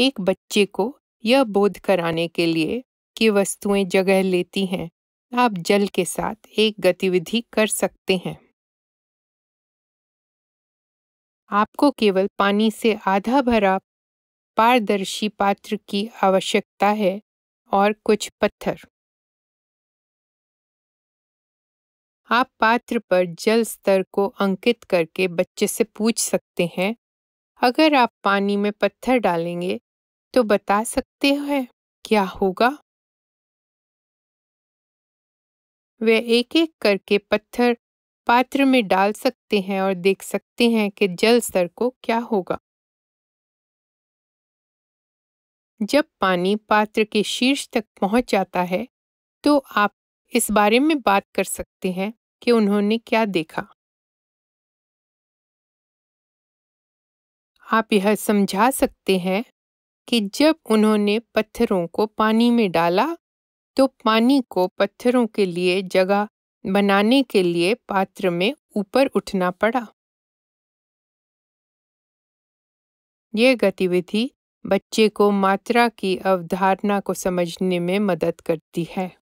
एक बच्चे को यह बोध कराने के लिए कि वस्तुएं जगह लेती हैं आप जल के साथ एक गतिविधि कर सकते हैं आपको केवल पानी से आधा भरा पारदर्शी पात्र की आवश्यकता है और कुछ पत्थर आप पात्र पर जल स्तर को अंकित करके बच्चे से पूछ सकते हैं अगर आप पानी में पत्थर डालेंगे तो बता सकते हैं क्या होगा वे एक एक करके पत्थर पात्र में डाल सकते हैं और देख सकते हैं कि जल स्तर को क्या होगा जब पानी पात्र के शीर्ष तक पहुंच जाता है तो आप इस बारे में बात कर सकते हैं कि उन्होंने क्या देखा आप यह समझा सकते हैं कि जब उन्होंने पत्थरों को पानी में डाला तो पानी को पत्थरों के लिए जगह बनाने के लिए पात्र में ऊपर उठना पड़ा यह गतिविधि बच्चे को मात्रा की अवधारणा को समझने में मदद करती है